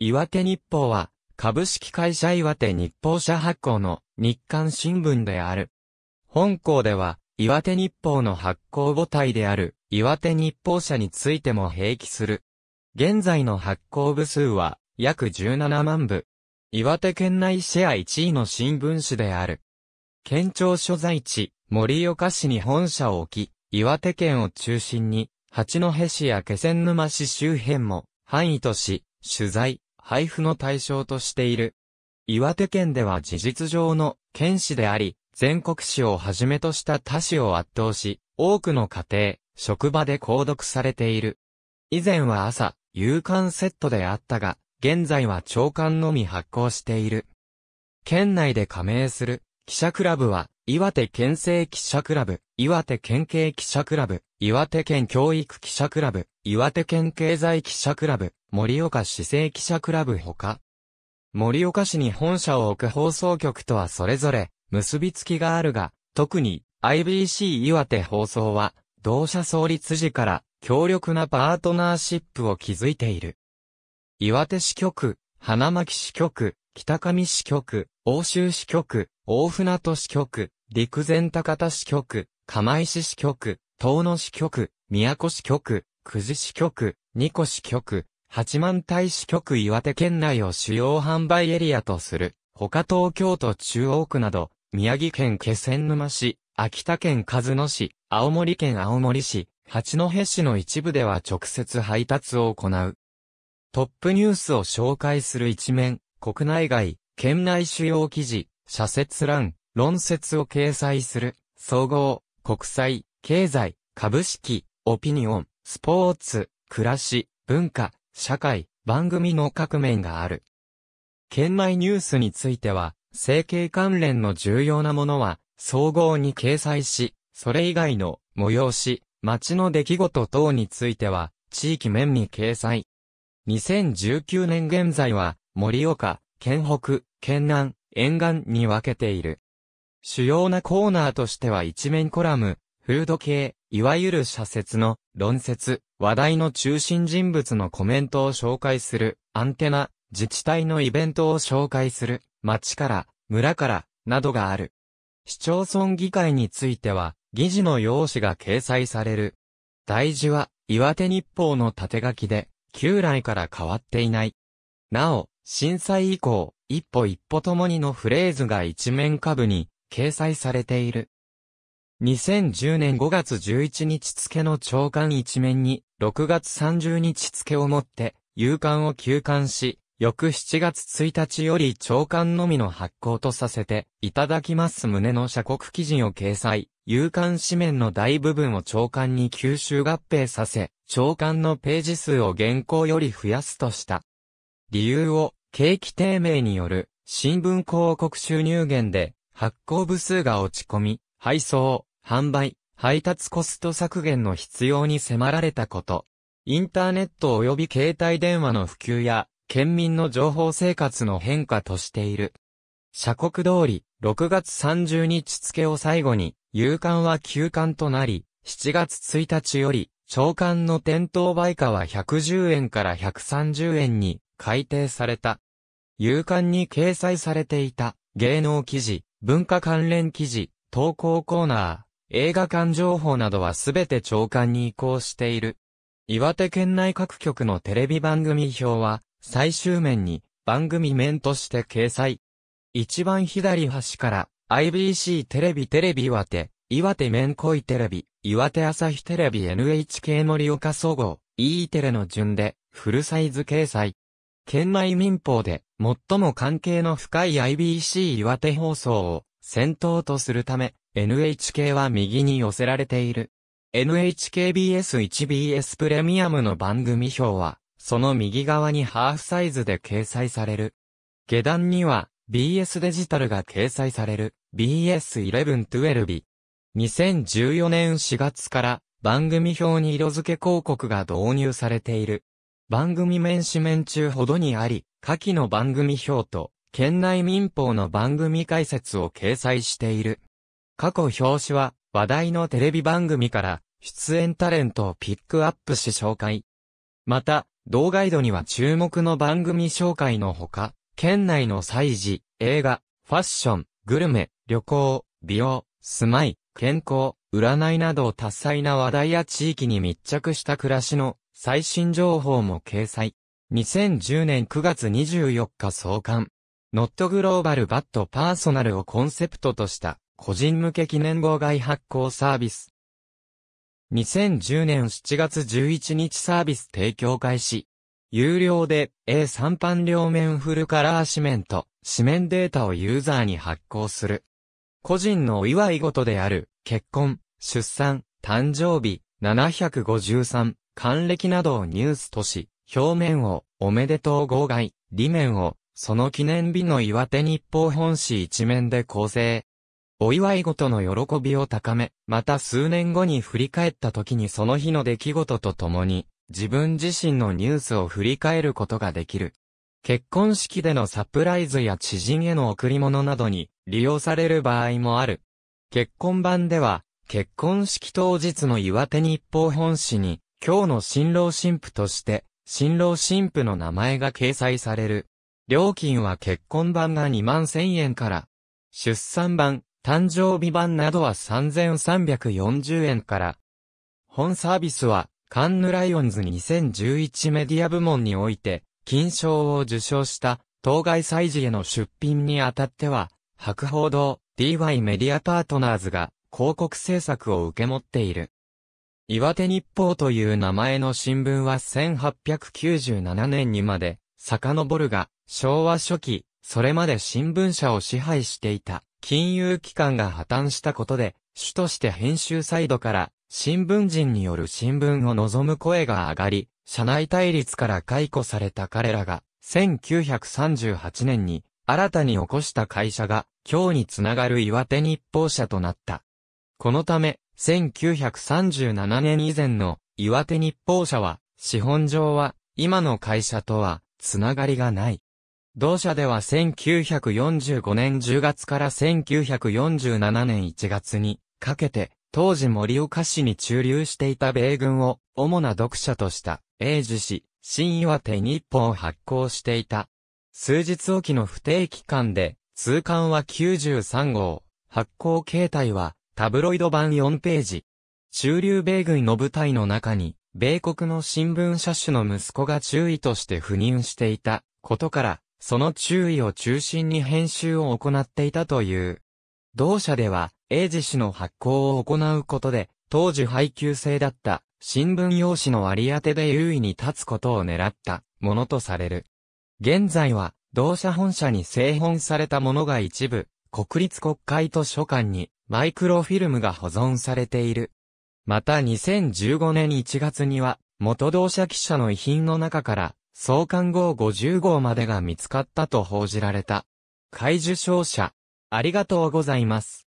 岩手日報は、株式会社岩手日報社発行の日刊新聞である。本校では、岩手日報の発行母体である岩手日報社についても併記する。現在の発行部数は約17万部。岩手県内シェア1位の新聞紙である。県庁所在地、森岡市に本社を置き、岩手県を中心に、八戸市や気仙沼市周辺も、範囲とし、取材、配布の対象としている。岩手県では事実上の県市であり、全国市をはじめとした他市を圧倒し、多くの家庭、職場で購読されている。以前は朝、夕刊セットであったが、現在は長官のみ発行している。県内で加盟する記者クラブは、岩手県政記者クラブ、岩手県警記者クラブ、岩手県教育記者クラブ、岩手県経済記者クラブ、盛岡市政記者クラブほか、盛岡市に本社を置く放送局とはそれぞれ結びつきがあるが、特に IBC 岩手放送は、同社創立時から強力なパートナーシップを築いている。岩手支局、花巻支局、北上支局、欧州支局、大船渡支局、陸前高田支局、釜石支局、遠野支局、宮古支局、久慈支局、二子支局、八幡平支局岩手県内を主要販売エリアとする、他東京都中央区など、宮城県気仙沼市、秋田県和野市、青森県青森市、八戸市の一部では直接配達を行う。トップニュースを紹介する一面、国内外、県内主要記事、社説欄、論説を掲載する、総合、国際、経済、株式、オピニオン、スポーツ、暮らし、文化、社会、番組の各面がある。県内ニュースについては、政経関連の重要なものは、総合に掲載し、それ以外の催し、街の出来事等については、地域面に掲載。2019年現在は、盛岡、県北、県南、沿岸に分けている。主要なコーナーとしては一面コラム、フード系、いわゆる社説の論説、話題の中心人物のコメントを紹介する、アンテナ、自治体のイベントを紹介する、町から、村から、などがある。市町村議会については、議事の用紙が掲載される。大事は、岩手日報の縦書きで、旧来から変わっていない。なお、震災以降、一歩一歩ともにのフレーズが一面下部に掲載されている。2010年5月11日付の朝刊一面に、6月30日付をもって、夕刊を休刊し、翌7月1日より朝刊のみの発行とさせて、いただきます旨の社国記事を掲載、夕刊紙面の大部分を朝刊に吸収合併させ、朝刊のページ数を現行より増やすとした。理由を、景気低迷による、新聞広告収入源で、発行部数が落ち込み、配送、販売、配達コスト削減の必要に迫られたこと。インターネット及び携帯電話の普及や、県民の情報生活の変化としている。社国通り、6月30日付を最後に、夕刊は休刊となり、7月1日より、長官の店頭売価は110円から130円に改定された。夕刊に掲載されていた芸能記事、文化関連記事、投稿コーナー、映画館情報などはすべて長官に移行している。岩手県内各局のテレビ番組表は、最終面に番組面として掲載。一番左端から、IBC テレビテレビ岩手、岩手面恋テレビ、岩手朝日テレビ NHK 盛岡総合、E テレの順で、フルサイズ掲載。県内民放で、最も関係の深い IBC 岩手放送を先頭とするため、NHK は右に寄せられている。NHKBS1BS プレミアムの番組表は、その右側にハーフサイズで掲載される。下段には、BS デジタルが掲載される、BS1112。2014年4月から、番組表に色付け広告が導入されている。番組面紙面中ほどにあり、下記の番組表と、県内民放の番組解説を掲載している。過去表紙は、話題のテレビ番組から、出演タレントをピックアップし紹介。また、同ガイドには注目の番組紹介のほか、県内の祭事、映画、ファッション、グルメ、旅行、美容、住まい、健康、占いなど多彩な話題や地域に密着した暮らしの最新情報も掲載。2010年9月24日創刊。ノットグローバルバットパーソナルをコンセプトとした個人向け記念号外発行サービス。2010年7月11日サービス提供開始。有料で A3 版両面フルカラー紙面と紙面データをユーザーに発行する。個人のお祝い事である結婚、出産、誕生日、753、還暦などをニュースとし、表面をおめでとう号外、裏面をその記念日の岩手日報本誌一面で構成。お祝い事の喜びを高め、また数年後に振り返った時にその日の出来事とともに、自分自身のニュースを振り返ることができる。結婚式でのサプライズや知人への贈り物などに利用される場合もある。結婚版では、結婚式当日の岩手日報本誌に、今日の新郎新婦として、新郎新婦の名前が掲載される。料金は結婚版が2万1000円から、出産版、誕生日版などは3340円から。本サービスは、カンヌライオンズ2011メディア部門において、金賞を受賞した、当該祭事への出品にあたっては、博報堂、DY メディアパートナーズが、広告制作を受け持っている。岩手日報という名前の新聞は1897年にまで遡るが、昭和初期、それまで新聞社を支配していた金融機関が破綻したことで、主として編集サイドから新聞人による新聞を望む声が上がり、社内対立から解雇された彼らが、1938年に新たに起こした会社が、今日につながる岩手日報社となった。このため、1937年以前の岩手日報社は、資本上は、今の会社とは、つながりがない。同社では1945年10月から1947年1月にかけて、当時森岡市に駐留していた米軍を主な読者とした英字氏、新岩手日報を発行していた。数日おきの不定期間で、通関は93号、発行形態はタブロイド版4ページ。中流米軍の部隊の中に、米国の新聞社主の息子が注意として赴任していたことから、その注意を中心に編集を行っていたという。同社では、英治氏の発行を行うことで、当時配給制だった新聞用紙の割り当てで優位に立つことを狙ったものとされる。現在は、同社本社に製本されたものが一部、国立国会図書館にマイクロフィルムが保存されている。また2015年1月には、元同社記者の遺品の中から、創刊号50号までが見つかったと報じられた。怪受賞者、ありがとうございます。